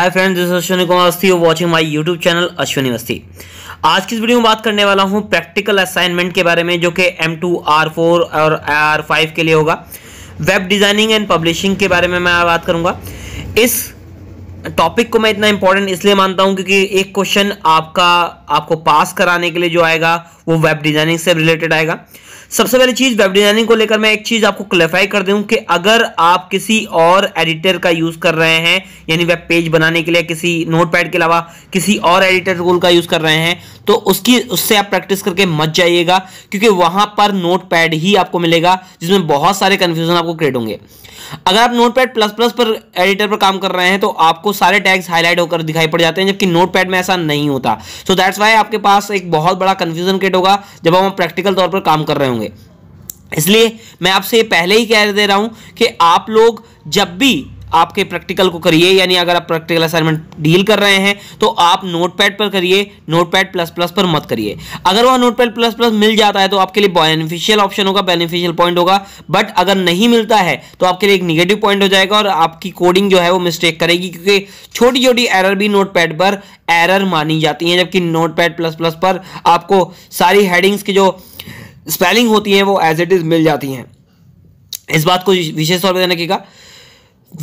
hi friends this Ashwini Kumar Awasthi you watching my YouTube channel Ashwini Awasthi आज की इस वीडियो में बात करने वाला हूं प्रैक्टिकल असाइनमेंट के बारे में जो कि एम टू आर फोर और आर फाइव के लिए होगा वेब डिज़ाइनिंग एंड पब्लिशिंग के बारे में मैं बात करूंगा इस टॉपिक को मैं इतना इंपॉर्टेंट इसलिए मानता हूँ क्योंकि एक क्वेश्चन आपका आपको पास कराने के लिए जो आएगा वो वेब डिज़ाइनिंग से रिलेटेड आएगा सबसे पहले चीज़ वेब डिज़ाइनिंग को लेकर मैं एक चीज़ आपको क्लैरिफाई कर दूं कि अगर आप किसी और एडिटर का यूज़ कर रहे हैं यानी वेब पेज बनाने के लिए किसी नोटपैड के अलावा किसी और एडिटर टूल का यूज़ कर रहे हैं तो उसकी उससे आप प्रैक्टिस करके मत जाइएगा क्योंकि वहां पर नोटपैड ही आपको मिलेगा जिसमें बहुत सारे कन्फ्यूजन आपको क्रिएट होंगे अगर आप नोटपैड प्लस प्लस पर एडिटर पर काम कर रहे हैं तो आपको सारे टैग्स हाईलाइट होकर दिखाई पड़ जाते हैं जबकि नोटपैड में ऐसा नहीं होता सो दैट्स वाई आपके पास एक बहुत बड़ा कन्फ्यूजन क्रिएट होगा जब हम प्रैक्टिकल तौर पर काम कर रहे होंगे होंगे इसलिए मैं आपसे पहले ही कह दे रहा हूँ कि आप लोग जब भी आपके प्रैक्टिकल को करिए यानी अगर आप प्रैक्टिकल असाइनमेंट डील कर रहे हैं तो आप नोटपैड पर करिए नोटपैड प्लस प्लस पर मत करिए अगर वह नोटपैड प्लस प्लस मिल जाता है तो आपके लिए बेनिफिशियल ऑप्शन होगा बेनिफिशियल पॉइंट होगा बट अगर नहीं मिलता है तो आपके लिए एक निगेटिव पॉइंट हो जाएगा और आपकी कोडिंग जो है वो मिस्टेक करेगी क्योंकि छोटी छोटी एरर भी नोटपैड पर एरर मानी जाती हैं जबकि नोटपैड प्लस प्लस पर आपको सारी हेडिंग्स के जो स्पेलिंग होती हैं वो एज इट इज़ मिल जाती हैं इस बात को विशेष तौर पर ध्यान रखिएगा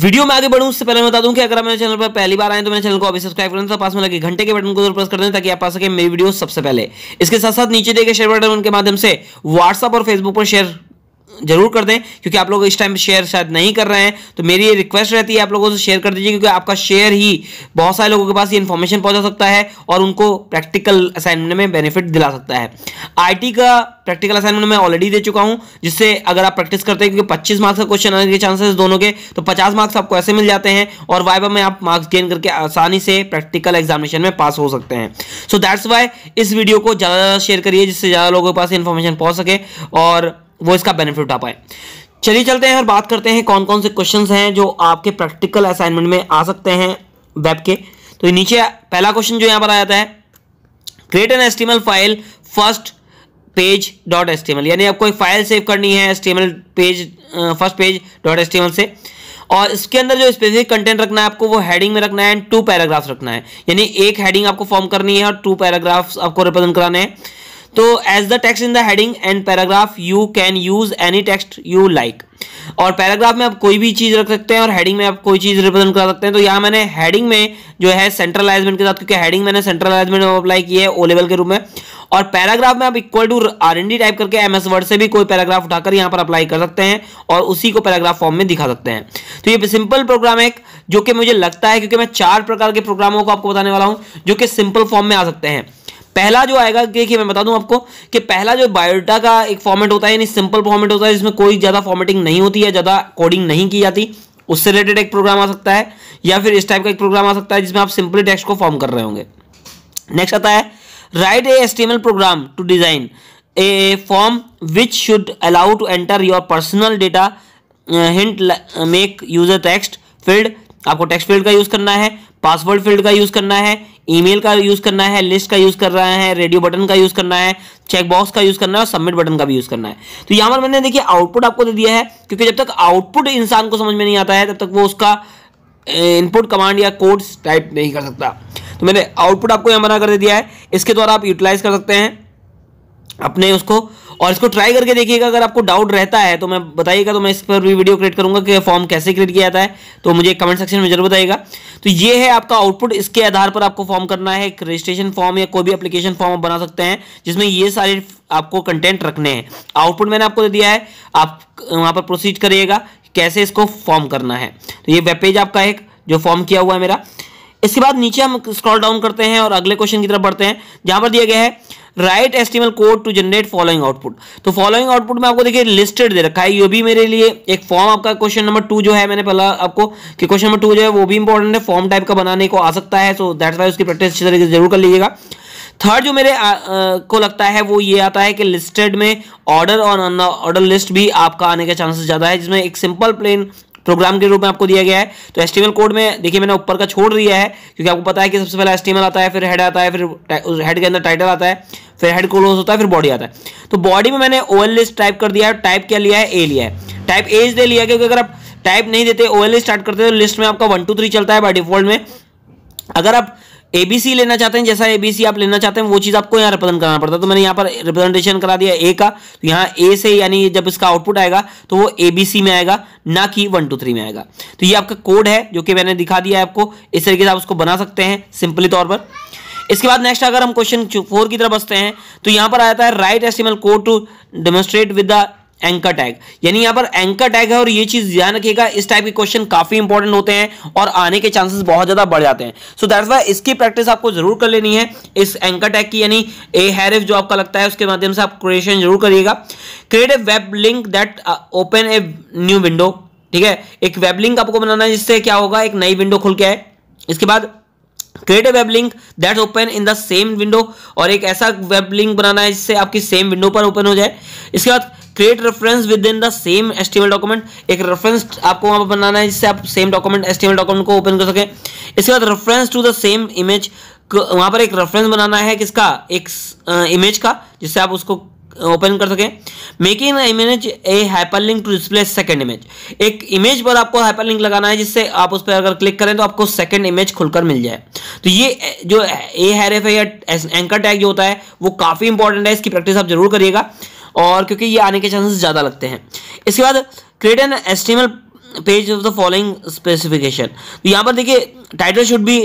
वीडियो में आगे बढ़ूं उससे पहले मैं बता दूं कि अगर आप मेरे चैनल पर पहली बार आए तो मेरे चैनल को अभी सब्सक्राइब करें तो पास में लगे घंटे के बटन को जरूर प्रेस कर दें ताकि आप पा सके मेरी वीडियो सबसे पहले इसके साथ साथ नीचे देखे शेयर बटन के माध्यम से व्हाट्सअप और फेसबुक पर शेयर जरूर कर दें क्योंकि आप लोग इस टाइम शेयर शायद नहीं कर रहे हैं तो मेरी ये रिक्वेस्ट रहती है आप लोगों से शेयर कर दीजिए क्योंकि आपका शेयर ही बहुत सारे लोगों के पास ये इन्फॉर्मेशन पहुंचा सकता है और उनको प्रैक्टिकल असाइनमेंट में बेनिफिट दिला सकता है आई का प्रैक्टिकल असाइनमेंट मैं ऑलरेडी दे चुका हूँ जिससे अगर आप प्रैक्टिस करते हैं क्योंकि पच्चीस मार्क्स का क्वेश्चन आने के चांसेस दोनों के तो पचास मार्क्स आपको ऐसे मिल जाते हैं और वाइबा में आप मार्क्स गेन करके आसानी से प्रैक्टिकल एग्जामिनेशन में पास हो सकते हैं सो दैट्स वाई इस वीडियो को ज़्यादा ज़्यादा शेयर करिए जिससे ज़्यादा लोगों के पास इन्फॉर्मेशन पहुँच सके और वो इसका बेनिफिट उठा पाए चलिए चलते हैं और बात करते हैं कौन कौन से क्वेश्चन हैं जो आपके प्रैक्टिकल असाइनमेंट में आ सकते हैं वेब के तो नीचे पहला क्वेश्चन जो यहां पर आया जाता है create an HTML file first page dot HTML यानी आपको एक फाइल सेव करनी है HTML page first page dot HTML से और इसके अंदर जो स्पेसिफिक कंटेंट रखना है आपको वो हेडिंग में रखना है एंड टू पैराग्राफ्स रखना है यानी एक हेडिंग आपको फॉर्म करनी है और टू पैराग्राफ्स आपको रिप्रेजेंट कराने हैं तो as the text in the heading and paragraph you can use any text you like और पैराग्राफ में आप कोई भी चीज़ रख सकते हैं और हेडिंग में आप कोई चीज़ रिप्रेजेंट कर सकते हैं तो यहां मैंने हेडिंग में जो है सेंट्रलाइजमेंट के साथ क्योंकि हेडिंग मैंने सेंट्रलाइजमेंट अप्लाई की है ओ लेवल के रूप में और पैराग्राफ में आप equal to R ND type करके एम एस वर्ड से भी कोई पैराग्राफ उठाकर यहां पर अप्लाई कर सकते हैं और उसी को पैराग्राफ फॉर्म में दिखा सकते हैं तो ये सिंपल प्रोग्राम है जो कि मुझे लगता है क्योंकि मैं चार प्रकार के प्रोग्रामों को आपको बताने वाला हूँ जो कि सिंपल फॉर्म में आ सकते हैं पहला जो आएगा देखिए मैं बता दूं आपको कि पहला जो बायोडाटा का एक फॉर्मेट होता है यानी सिंपल फॉर्मेट होता है जिसमें कोई ज़्यादा फॉर्मेटिंग नहीं होती है ज़्यादा कोडिंग नहीं की जाती उससे रिलेटेड एक प्रोग्राम आ सकता है या फिर इस टाइप का एक प्रोग्राम आ सकता है जिसमें आप सिंपली टेक्स्ट को फॉर्म कर रहे होंगे नेक्स्ट आता है write a S program to design a form which should allow to enter your personal data hint make user text field आपको टेक्स्ट फील्ड का यूज़ करना है पासवर्ड फील्ड का यूज़ करना है ईमेल का यूज करना है लिस्ट का यूज कर रहा है रेडियो बटन का यूज करना है चेकबॉक्स का यूज करना है और सबमिट बटन का भी यूज करना है तो यहां पर मैंने देखिए आउटपुट आपको दे दिया है क्योंकि जब तक आउटपुट इंसान को समझ में नहीं आता है तब तक वो उसका इनपुट कमांड या कोड टाइप नहीं कर सकता तो मैंने आउटपुट आपको यहां बना कर दे दिया है इसके द्वारा आप यूटिलाइज कर सकते हैं अपने उसको और इसको ट्राई करके देखिएगा अगर आपको डाउट रहता है तो मैं बताइएगा तो मैं इस पर भी वीडियो क्रिएट करूंगा कि फॉर्म कैसे क्रिएट किया जाता है तो मुझे कमेंट सेक्शन में जरूर बताइएगा तो ये है आपका आउटपुट इसके आधार पर आपको फॉर्म करना है एक रजिस्ट्रेशन फॉर्म या कोई भी अप्लीकेशन फॉर्म आप बना सकते हैं जिसमें ये सारे आपको कंटेंट रखने हैं आउटपुट मैंने आपको दे दिया है आप वहाँ पर प्रोसीड करिएगा कैसे इसको फॉर्म करना है तो ये वेब पेज आपका एक जो फॉर्म किया हुआ है मेरा इसके बाद नीचे हम स्क्रॉल डाउन करते हैं और अगले क्वेश्चन की तरफ बढ़ते हैं जहां पर दिया गया है write HTML code to generate following output तो फॉलोइंग आउटपुट में आपको देखिए लिस्टेड दे रखा है ये भी मेरे लिए एक फॉर्म आपका क्वेश्चन नंबर टू जो है मैंने पहला आपको कि क्वेश्चन नंबर टू जो है वो भी इंपॉर्टेंट है फॉर्म टाइप का बनाने को आ सकता है सो दैट वाई उसकी प्रैक्टिस अच्छी तरीके से जरूर कर लीजिएगा थर्ड जो मेरे आ, आ, को लगता है वो ये आता है कि लिस्टेड में ऑर्डर और ऑर्डर लिस्ट भी आपका आने के चांसेस ज़्यादा है जिसमें एक सिंपल प्लेन प्रोग्राम के रूप में आपको दिया गया है तो एस्टिमल कोड में देखिए मैंने ऊपर का छोड़ दिया है क्योंकि आपको पता है कि सबसे पहले एस्टिमल आता है फिर हेड आता है फिर हेड के अंदर टाइटल आता है फिर हेड क्लोज होता है फिर बॉडी आता है तो बॉडी में मैंने ओएल लिस्ट टाइप कर दिया है टाइप क्या लिया है ए लिया है टाइप ए इसलिए लिया क्योंकि अगर आप टाइप नहीं देते ओएल स्टार्ट करते तो लिस्ट में आपका वन टू थ्री चलता है बाई डिफॉल्ट में अगर आप एबीसी लेना चाहते हैं जैसा एबीसी आप लेना चाहते हैं वो चीज़ आपको यहाँ रिप्रेजेंट करना पड़ता है तो मैंने यहाँ पर रिप्रेजेंटेशन करा दिया ए का तो यहाँ ए से यानी जब इसका आउटपुट आएगा तो वो एबीसी में आएगा ना कि वन टू थ्री में आएगा तो ये आपका कोड है जो कि मैंने दिखा दिया है आपको इस तरीके से आप उसको बना सकते हैं सिंपली तौर पर इसके बाद नेक्स्ट अगर हम क्वेश्चन फोर की तरफ बसते हैं तो यहां पर आता है write HTML code to demonstrate with the anchor tag यानी यहां पर एंकर टैग है और ये चीज ध्यान रखिएगा इस टाइप के क्वेश्चन काफी इंपॉर्टेंट होते हैं और आने के चांसेस बहुत ज्यादा बढ़ जाते हैं सो दैट्स वाई इसकी प्रैक्टिस आपको जरूर कर लेनी है इस एंकर टैग की यानी ए हैरिफ जो आपका लगता है उसके माध्यम से आप क्रिएशन जरूर करिएगा create a web link that open a new window ठीक है एक वेब लिंक आपको बनाना है जिससे क्या होगा एक नई विंडो खुल के आए इसके बाद create a web link that open in the same window और एक ऐसा वेब लिंक बनाना है जिससे आपकी सेम विंडो पर ओपन हो जाए इसके बाद create reference within the same HTML document एक रेफरेंस आपको वहां पर बनाना है जिससे आप सेम डॉक्यूमेंट एस्टिमेल डॉक्यूमेंट को ओपन कर सके इसके बाद reference to the same image वहां पर एक रेफरेंस बनाना है किसका एक इमेज का जिससे आप उसको ओपन कर सकें making image a hyperlink to display second image एक इमेज पर आपको हाइपर लिंक लगाना है जिससे आप उस पर अगर क्लिक करें तो आपको सेकेंड इमेज खुलकर मिल जाए तो ये जो ए हैरफ है या एंकर टैग जो होता है वो काफ़ी इंपॉर्टेंट है इसकी प्रैक्टिस आप जरूर करिएगा और क्योंकि ये आने के चांसेस ज़्यादा लगते हैं इसके बाद create an HTML page of the following specification तो यहाँ पर देखिए title should be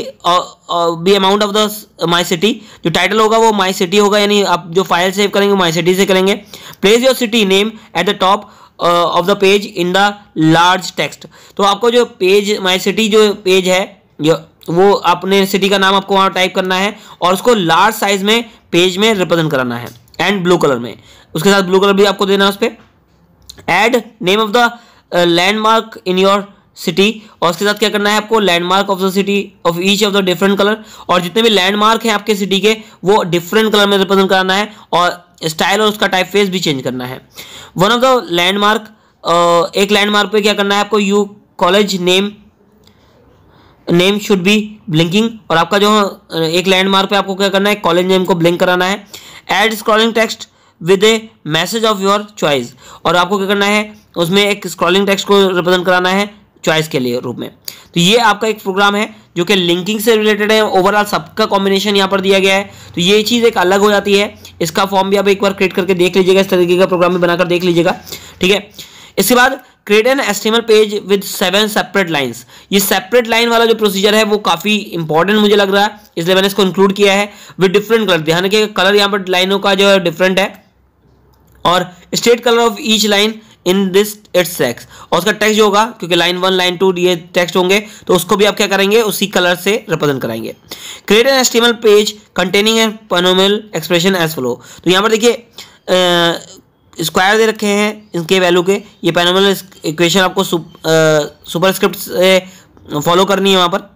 be amount of the my city जो टाइटल होगा वो माई सिटी होगा यानी आप जो फाइल सेव करेंगे माई सिटी से करेंगे place your city name at the top of the page in the large text तो आपको जो पेज माई सिटी जो पेज है जो वो अपने सिटी का नाम आपको वहाँ टाइप करना है और उसको लार्ज साइज में पेज में रिप्रेजेंट कराना है एंड ब्लू कलर में उसके साथ ब्लू कलर भी आपको देना है उस पर add name of the landmark in your city और उसके साथ क्या करना है आपको landmark of the city of each of the different colour और जितने भी लैंडमार्क हैं आपके सिटी के वो डिफरेंट कलर में रिप्रेजेंट कराना है और स्टाइल और उसका टाइप फेस भी चेंज करना है वन ऑफ द लैंडमार्क एक लैंडमार्क पे क्या करना है आपको you college name name should be blinking और आपका जो uh, एक लैंडमार्क पे आपको क्या करना है कॉलेज नेम को ब्लिंक कराना है add scrolling text with a message of your choice और आपको क्या करना है उसमें एक स्क्रॉलिंग टेक्स्ट को रिप्रेजेंट कराना है चॉइस के लिए रूप में तो ये आपका एक प्रोग्राम है जो कि लिंकिंग से रिलेटेड है ओवरऑल सबका कॉम्बिनेशन यहाँ पर दिया गया है तो ये चीज़ एक अलग हो जाती है इसका फॉर्म भी आप एक बार क्रिएट करके देख लीजिएगा इस तरीके का प्रोग्राम भी बनाकर देख लीजिएगा ठीक है इसके बाद create an HTML page with seven separate lines ये सेपरेट लाइन वाला जो प्रोसीजर है वो काफ़ी इंपॉर्टेंट मुझे लग रहा है इसलिए मैंने इसको इंक्लूड किया है विद डिफरेंट कलर ध्यान रखिएगा कलर यहाँ पर लाइनों का जो है डिफरेंट है और state colour of each line in this its text और उसका टेक्स्ट जो होगा क्योंकि लाइन वन लाइन टू ये टेक्स्ट होंगे तो उसको भी आप क्या करेंगे उसी कलर से रिप्रेजेंट कराएंगे create an HTML page containing an polynomial expression as follow तो यहाँ पर देखिए स्क्वायर दे रखे हैं इनके वैल्यू के ये पैनोमल इक्वेशन आपको सुपर स्क्रिप्ट से फॉलो करनी है वहाँ पर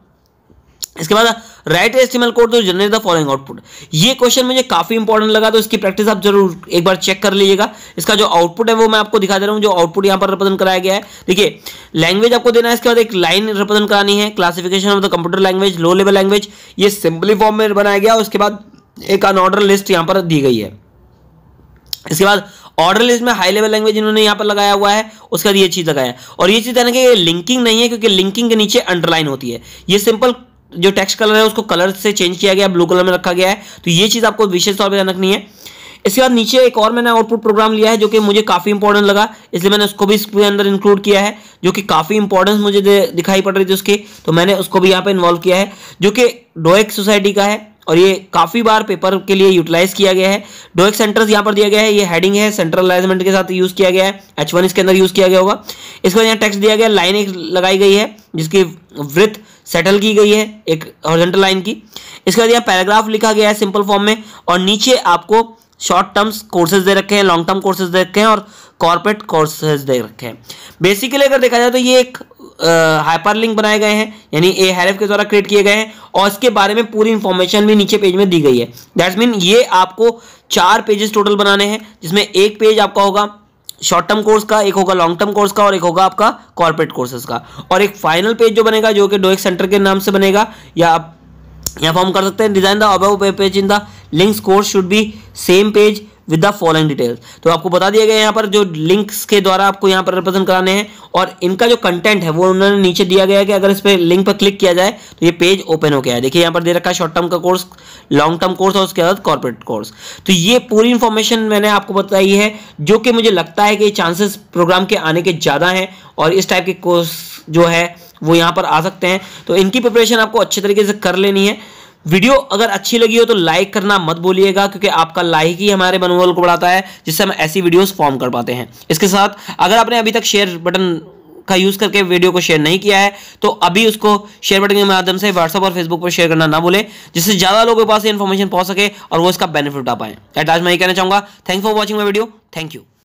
इसके बाद write HTML code to generate the following output ये क्वेश्चन मुझे काफी इंपॉर्टेंट लगा तो इसकी प्रैक्टिस आप जरूर एक बार चेक कर लीजिएगा इसका जो आउटपुट है वो मैं आपको दिखा दे रहा हूँ जो आउटपुट यहाँ पर रिप्रेजेंट कराया गया है देखिए लैंग्वेज आपको देना है इसके बाद एक लाइन रिप्रेजेंट करानी है classification of the computer language low level language ये सिंपली फॉर्म में बनाया गया उसके बाद एक अनऑर्डर लिस्ट यहाँ पर दी गई है इसके बाद ऑर्डर लिस्ट में हाई लेवल लैंग्वेज इन्होंने यहाँ पर लगाया हुआ है उसके बाद ये चीज़ लगाया और ये चीज़ कहना लिंकिंग नहीं है क्योंकि लिंकिंग के नीचे अंडरलाइन होती है ये सिंपल जो टेक्स्ट कलर है उसको कलर से चेंज किया गया ब्लू कलर में रखा गया है तो ये चीज़ आपको विशेष तौर पर ध्यान रखनी है इसके बाद नीचे एक और मैंने आउटपुट प्रोग्राम लिया है जो कि मुझे काफ़ी इंपॉर्टेंट लगा इसलिए मैंने उसको भी इसके अंदर इंक्लूड किया है जो कि काफ़ी इंपॉर्टेंस मुझे दिखाई पड़ रही थी उसकी तो मैंने उसको भी यहाँ पे इन्वॉल्व किया है जो कि डोएक सोसाइटी का है और ये काफ़ी बार पेपर के लिए यूटिलाइज किया गया है डोएक सेंटर्स यहाँ पर दिया गया है ये हेडिंग है सेंट्रल अलाइजमेंट के साथ यूज़ किया गया है एच वन इसके अंदर यूज़ किया गया होगा इसके बाद यहाँ टेक्स्ट दिया गया लाइन एक लगाई गई है जिसकी वृत्त सेटल की गई है एक हॉर्जेंटल लाइन की इसके बाद यहाँ पैराग्राफ लिखा गया है सिंपल फॉर्म में और नीचे आपको शॉर्ट टर्म्स कोर्सेज दे रखे हैं लॉन्ग टर्म कोर्सेज दे रखे हैं और कॉर्पोरेट कोर्सेज दे रखे हैं बेसिकली अगर देखा जाए तो ये एक हाइपर लिंक बनाए गए हैं यानी ए हेर के द्वारा क्रिएट किए गए हैं और इसके बारे में पूरी इंफॉर्मेशन भी नीचे पेज में दी गई है दैट्स मीन ये आपको चार पेजेस टोटल बनाने हैं जिसमें एक पेज आपका होगा शॉर्ट टर्म कोर्स का एक होगा लॉन्ग टर्म कोर्स का और एक होगा आपका कॉर्पोरेट कोर्सेज का और एक फाइनल पेज जो बनेगा जो कि डोएक सेंटर के नाम से बनेगा या आप यहाँ फॉर्म कर सकते हैं design the web page in the links course should be same page with the following details तो आपको बता दिया गया यहाँ पर जो लिंक्स के द्वारा आपको यहाँ पर रिप्रेजेंट कराने हैं और इनका जो कंटेंट है वो उन्होंने नीचे दिया गया है कि अगर इस पर लिंक पर क्लिक किया जाए तो ये पेज ओपन हो गया है देखिए यहाँ पर दे रखा है शॉर्ट टर्म का कोर्स लॉन्ग टर्म कोर्स और उसके बाद कॉर्पोरेट कोर्स तो ये पूरी इन्फॉर्मेशन मैंने आपको बताई है जो कि मुझे लगता है कि चांसेस प्रोग्राम के आने के ज़्यादा हैं और इस टाइप के कोर्स जो है वो यहाँ पर आ सकते हैं तो इनकी प्रिपरेशन आपको अच्छे तरीके से कर लेनी है वीडियो अगर अच्छी लगी हो तो लाइक करना मत बोलिएगा क्योंकि आपका लाइक ही हमारे मनोबल को बढ़ाता है जिससे हम ऐसी वीडियोस फॉर्म कर पाते हैं इसके साथ अगर आपने अभी तक शेयर बटन का यूज़ करके वीडियो को शेयर नहीं किया है तो अभी उसको शेयर बटन के माध्यम से व्हाट्सअप और फेसबुक पर शेयर करना ना भूलें जिससे ज़्यादा लोगों के पास ये इन्फॉर्मेशन पहुंच सके और वो इसका बेनिफिट उठा पाएँ एट आज मैं ये कहना चाहूँगा thank for watching my video thank you